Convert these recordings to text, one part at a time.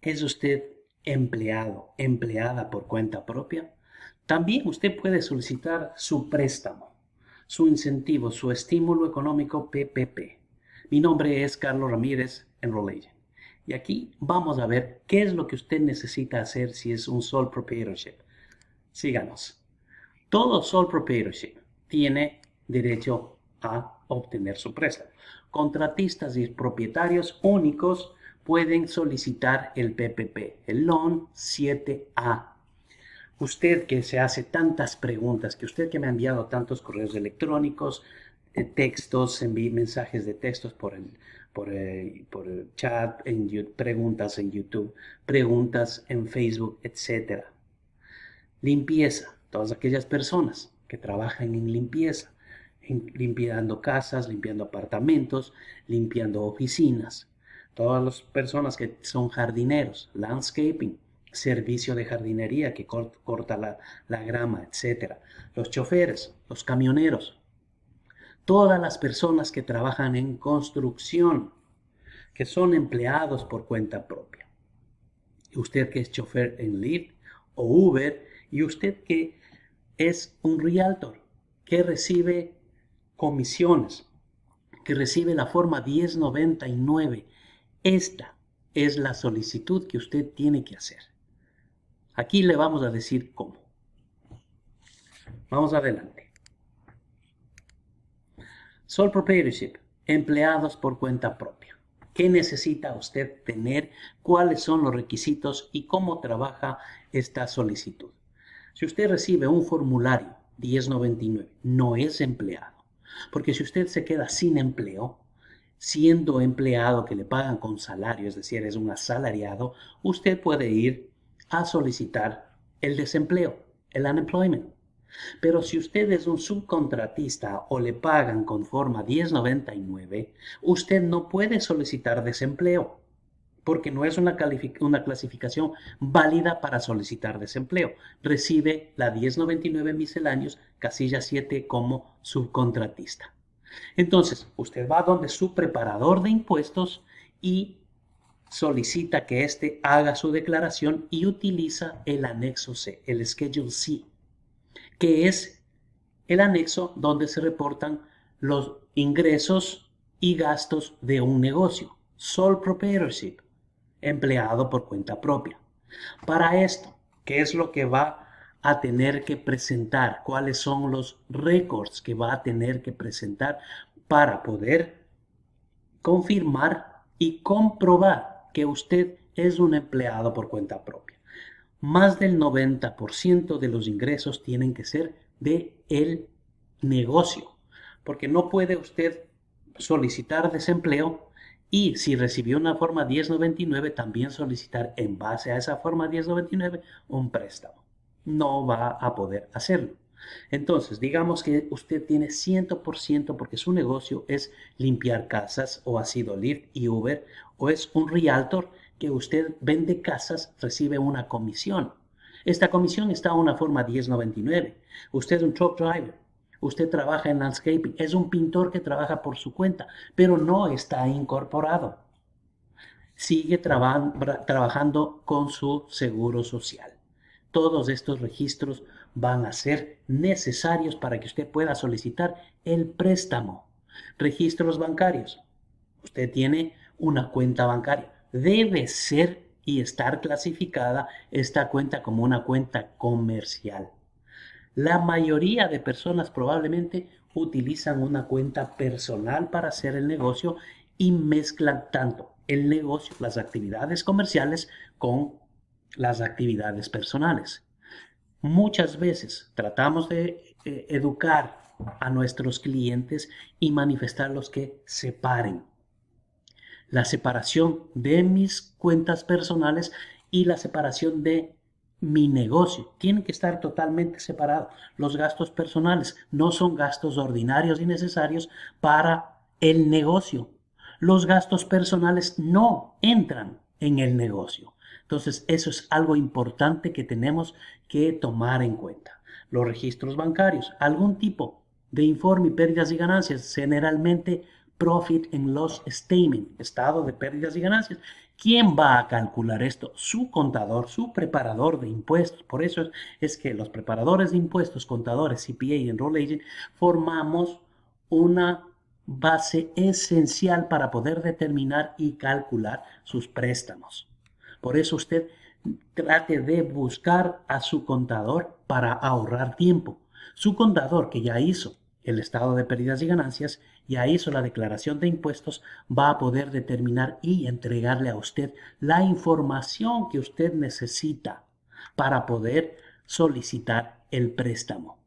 ¿Es usted empleado, empleada por cuenta propia? También usted puede solicitar su préstamo, su incentivo, su estímulo económico PPP. Mi nombre es Carlos Ramírez, en Agent. Y aquí vamos a ver qué es lo que usted necesita hacer si es un sole proprietorship. Síganos. Todo sole proprietorship tiene derecho a obtener su préstamo. Contratistas y propietarios únicos pueden solicitar el PPP, el Loan 7A. Usted que se hace tantas preguntas, que usted que me ha enviado tantos correos electrónicos, eh, textos, envíe mensajes de textos por el, por eh, el, chat, en, preguntas en YouTube, preguntas en Facebook, etc. Limpieza. Todas aquellas personas que trabajan en limpieza, limpiando casas, limpiando apartamentos, limpiando oficinas todas las personas que son jardineros, landscaping, servicio de jardinería que corta la, grama, etc. Los choferes, los camioneros, todas las personas que trabajan en construcción, que son empleados por cuenta propia. Usted que es chofer en Lyft o Uber y usted que es un realtor que recibe comisiones, que recibe la forma 1099 esta es la solicitud que usted tiene que hacer. Aquí le vamos a decir cómo. Vamos adelante. Sole proprietorship, empleados por cuenta propia. ¿Qué necesita usted tener? ¿Cuáles son los requisitos y cómo trabaja esta solicitud? Si usted recibe un formulario 1099, no es empleado. Porque si usted se queda sin empleo, siendo empleado que le pagan con salario, es decir, es un asalariado, usted puede ir a solicitar el desempleo, el unemployment. Pero si usted es un subcontratista o le pagan con forma 1099, usted no puede solicitar desempleo porque no es una, clasificación válida para solicitar desempleo. Recibe la 1099 misceláneos, casilla 7, como subcontratista. Entonces, usted va donde su preparador de impuestos y solicita que éste haga su declaración y utiliza el anexo C, el Schedule C, que es el anexo donde se reportan los ingresos y gastos de un negocio, sole proprietorship, empleado por cuenta propia. Para esto, ¿qué es lo que va a tener que presentar, cuáles son los récords que va a tener que presentar para poder confirmar y comprobar que usted es un empleado por cuenta propia. Más del 90% de los ingresos tienen que ser de el negocio, porque no puede usted solicitar desempleo y si recibió una forma 1099 también solicitar en base a esa forma 1099 un préstamo no va a poder hacerlo. Entonces, digamos que usted tiene 100% porque su negocio es limpiar casas o ha sido Lyft y Uber o es un realtor que usted vende casas, recibe una comisión. Esta comisión está en una forma 1099. Usted es un truck driver. Usted trabaja en landscaping. Es un pintor que trabaja por su cuenta, pero no está incorporado. Sigue trabajando con su seguro social todos estos registros van a ser necesarios para que usted pueda solicitar el préstamo. Registros bancarios. Usted tiene una cuenta bancaria. Debe ser y estar clasificada esta cuenta como una cuenta comercial. La mayoría de personas probablemente utilizan una cuenta personal para hacer el negocio y mezclan tanto el negocio, las actividades comerciales con las actividades personales. Muchas veces tratamos de eh, educar a nuestros clientes y manifestar los que separen. La separación de mis cuentas personales y la separación de mi negocio. Tienen que estar totalmente separados. Los gastos personales no son gastos ordinarios y necesarios para el negocio. Los gastos personales no entran en el negocio. Entonces, eso es algo importante que tenemos que tomar en cuenta. Los registros bancarios, algún tipo de informe pérdidas y ganancias, generalmente profit and loss statement, estado de pérdidas y ganancias. ¿Quién va a calcular esto? Su contador, su preparador de impuestos. Por eso es, que los preparadores de impuestos, contadores, CPA y Enroll formamos una base esencial para poder determinar y calcular sus préstamos. Por eso usted trate de buscar a su contador para ahorrar tiempo. Su contador que ya hizo el estado de pérdidas y ganancias, ya hizo la declaración de impuestos, va a poder determinar y entregarle a usted la información que usted necesita para poder solicitar el préstamo.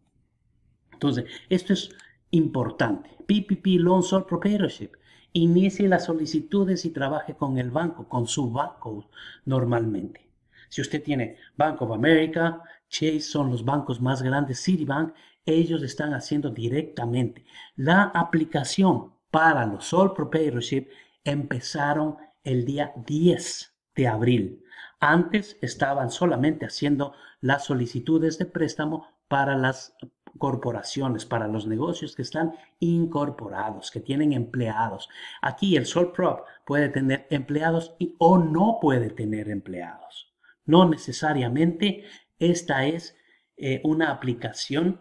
Entonces, esto es importante. PPP Loan Sole Proprietorship inicie las solicitudes y trabaje con el banco, con su banco normalmente. Si usted tiene Bank of America, Chase son los bancos más grandes, Citibank, ellos están haciendo directamente la aplicación para los sole proprietorship empezaron el día 10 de abril. Antes estaban solamente haciendo las solicitudes de préstamo para las corporaciones, para los negocios que están incorporados, que tienen empleados. Aquí el Sol Prop puede tener empleados y, o no puede tener empleados. No necesariamente esta es eh, una aplicación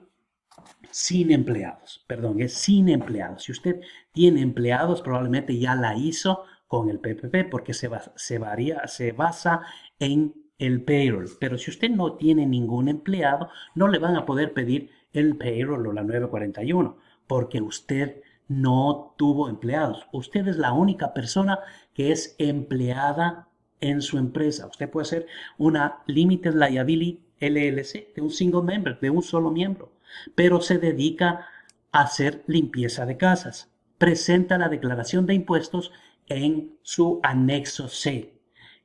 sin empleados, perdón, es sin empleados. Si usted tiene empleados, probablemente ya la hizo con el PPP porque se, se, varía, se basa en el payroll. Pero si usted no tiene ningún empleado, no le van a poder pedir el payroll o la 941, porque usted no tuvo empleados. Usted es la única persona que es empleada en su empresa. Usted puede ser una Limited Liability LLC, de un single member, de un solo miembro, pero se dedica a hacer limpieza de casas. Presenta la declaración de impuestos en su anexo C.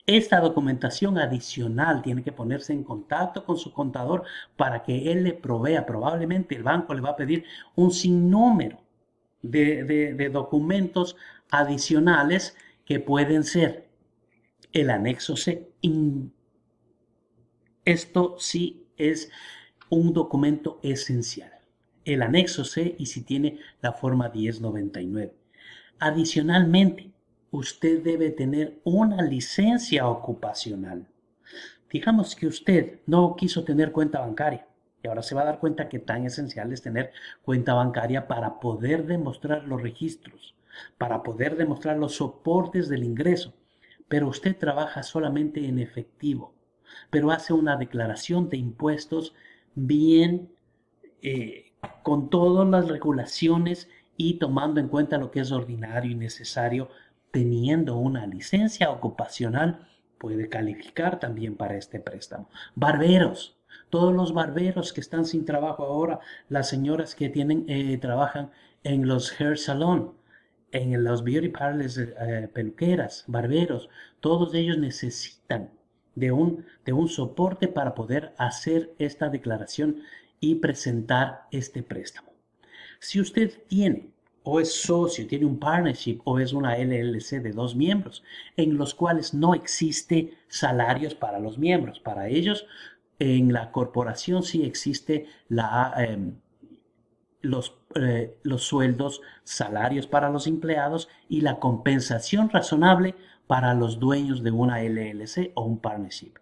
Esta documentación adicional tiene que ponerse en contacto con su contador para que él le provea. Probablemente el banco le va a pedir un sinnúmero de, documentos adicionales que pueden ser el anexo C. Esto sí es un documento esencial. El anexo C y si tiene la forma 1099. Adicionalmente, usted debe tener una licencia ocupacional. Digamos que usted no quiso tener cuenta bancaria y ahora se va a dar cuenta que tan esencial es tener cuenta bancaria para poder demostrar los registros, para poder demostrar los soportes del ingreso. Pero usted trabaja solamente en efectivo, pero hace una declaración de impuestos bien eh, con todas las regulaciones y tomando en cuenta lo que es ordinario y necesario teniendo una licencia ocupacional, puede calificar también para este préstamo. Barberos, todos los barberos que están sin trabajo ahora, las señoras que tienen, eh, trabajan en los hair salon, en los beauty parlors, eh, peluqueras, barberos, todos ellos necesitan de un, de un soporte para poder hacer esta declaración y presentar este préstamo. Si usted tiene o es socio, tiene un partnership o es una LLC de dos miembros, en los cuales no existe salarios para los miembros. Para ellos, en la corporación sí existe la, em, eh, los, sueldos, salarios para los empleados y la compensación razonable para los dueños de una LLC o un partnership.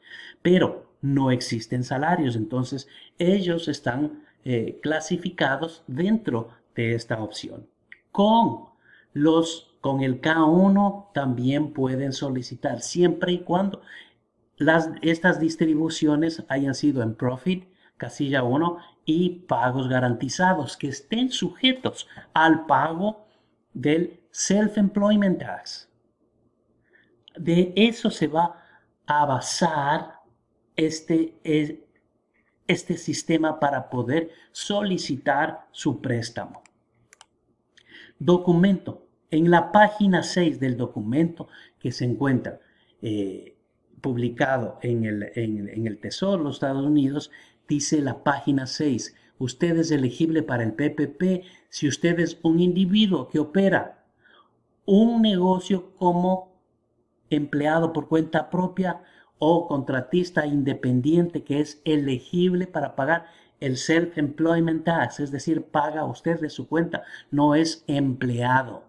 Pero no existen salarios, entonces ellos están eh, clasificados dentro de esta opción con los con el K1 también pueden solicitar siempre y cuando las, estas distribuciones hayan sido en profit, casilla 1, y pagos garantizados que estén sujetos al pago del Self-Employment Tax. De eso se va a basar este, este sistema para poder solicitar su préstamo documento, en la página 6 del documento que se encuentra eh, publicado en el, en el Tesoro de los Estados Unidos, dice la página 6, usted es elegible para el PPP si usted es un individuo que opera un negocio como empleado por cuenta propia o contratista independiente que es elegible para pagar el self-employment tax, es decir, paga usted de su cuenta, no es empleado.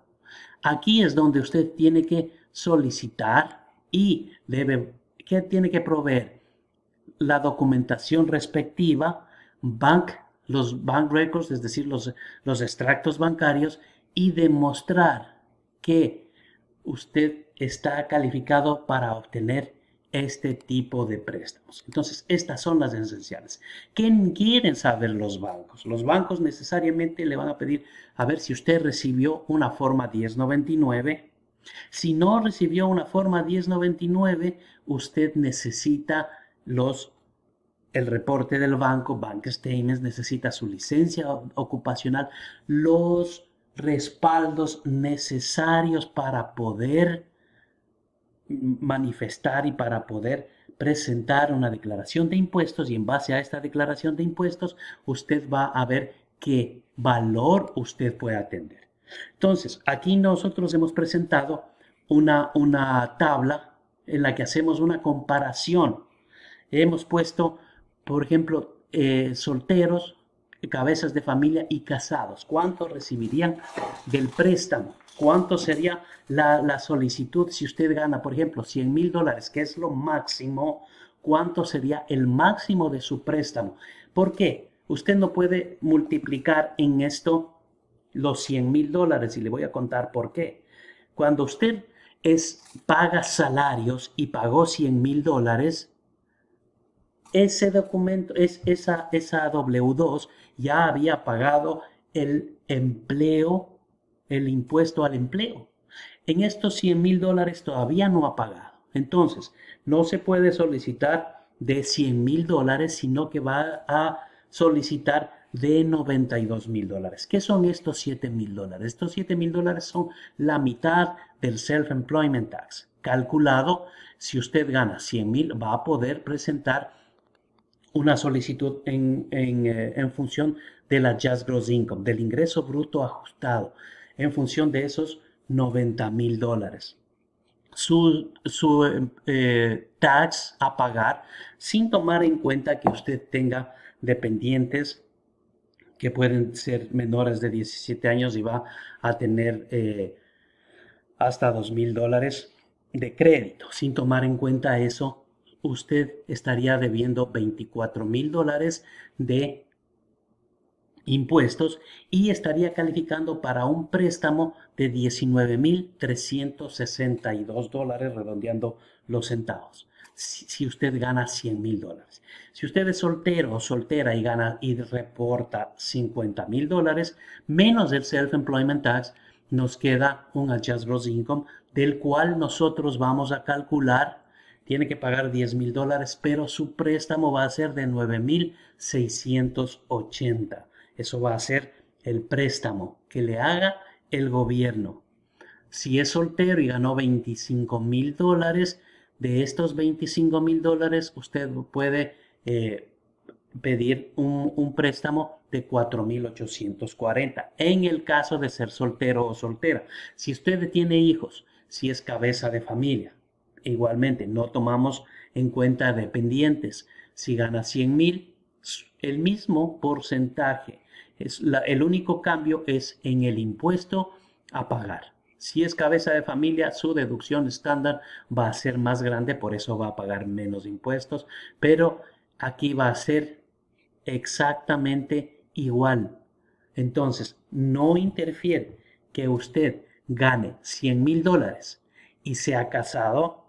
Aquí es donde usted tiene que solicitar y debe, ¿qué tiene que proveer? La documentación respectiva, bank, los bank records, es decir, los, los extractos bancarios, y demostrar que usted está calificado para obtener este tipo de préstamos. Entonces, estas son las esenciales. ¿Qué quieren saber los bancos? Los bancos necesariamente le van a pedir a ver si usted recibió una forma 1099. Si no recibió una forma 1099, usted necesita los el reporte del banco, Bank Statements, necesita su licencia ocupacional, los respaldos necesarios para poder manifestar y para poder presentar una declaración de impuestos y en base a esta declaración de impuestos usted va a ver qué valor usted puede atender. Entonces, aquí nosotros hemos presentado una, una tabla en la que hacemos una comparación. Hemos puesto, por ejemplo, eh, solteros cabezas de familia y casados, cuánto recibirían del préstamo, cuánto sería la, solicitud si usted gana, por ejemplo, 100 mil dólares, que es lo máximo, cuánto sería el máximo de su préstamo. ¿Por qué? Usted no puede multiplicar en esto los 100 mil dólares y le voy a contar por qué. Cuando usted es, paga salarios y pagó 100 mil dólares, ese documento, es, esa, esa W2 ya había pagado el empleo, el impuesto al empleo. En estos 100 mil dólares todavía no ha pagado. Entonces, no se puede solicitar de 100 mil dólares, sino que va a solicitar de 92 mil dólares. ¿Qué son estos 7 mil dólares? Estos 7 mil dólares son la mitad del Self-Employment Tax. Calculado, si usted gana 100 mil, va a poder presentar una solicitud eh, en, función de la Just Gross Income, del ingreso bruto ajustado, en función de esos 90 mil dólares. Su, su eh, tax a pagar sin tomar en cuenta que usted tenga dependientes que pueden ser menores de 17 años y va a tener eh, hasta 2 mil dólares de crédito. Sin tomar en cuenta eso, usted estaría debiendo 24 mil dólares de impuestos y estaría calificando para un préstamo de 19.362 dólares, redondeando los centavos, si, usted gana 100 mil dólares. Si usted es soltero o soltera y gana y reporta 50 mil dólares, menos el Self-Employment Tax, nos queda un Adjust Gross Income del cual nosotros vamos a calcular tiene que pagar 10 mil dólares, pero su préstamo va a ser de 9.680. Eso va a ser el préstamo que le haga el gobierno. Si es soltero y ganó 25 mil dólares, de estos 25 mil dólares usted puede eh, pedir un, un, préstamo de 4.840 en el caso de ser soltero o soltera. Si usted tiene hijos, si es cabeza de familia, igualmente no tomamos en cuenta dependientes. Si gana 100 mil, el mismo porcentaje. Es el único cambio es en el impuesto a pagar. Si es cabeza de familia, su deducción estándar va a ser más grande, por eso va a pagar menos impuestos, pero aquí va a ser exactamente igual. Entonces, no interfiere que usted gane 100 mil dólares y sea casado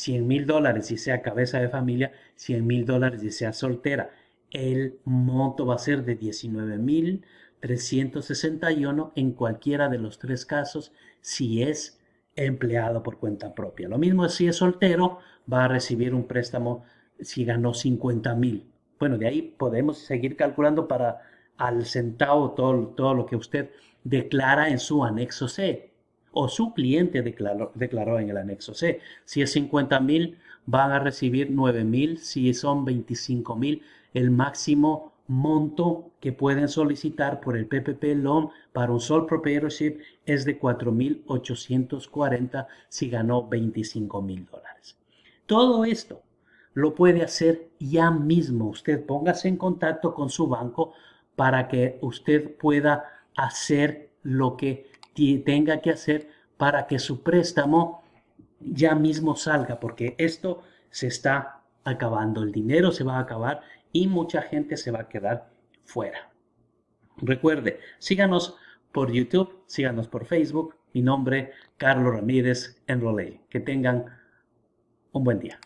100 mil dólares si sea cabeza de familia, 100 mil dólares si sea soltera. El monto va a ser de 19,361 mil en cualquiera de los tres casos si es empleado por cuenta propia. Lo mismo si es soltero, va a recibir un préstamo si ganó 50 mil. Bueno, de ahí podemos seguir calculando para al centavo todo, todo lo que usted declara en su anexo C o su cliente declaró, declaró en el anexo C. Si es 50.000, van a recibir mil Si son mil el máximo monto que pueden solicitar por el PPP Loan para un sole proprietorship es de 4.840 si ganó mil dólares. Todo esto lo puede hacer ya mismo. Usted póngase en contacto con su banco para que usted pueda hacer lo que tenga que hacer para que su préstamo ya mismo salga, porque esto se está acabando, el dinero se va a acabar y mucha gente se va a quedar fuera. Recuerde, síganos por YouTube, síganos por Facebook. Mi nombre, Carlos Ramírez en Enrolé. Que tengan un buen día.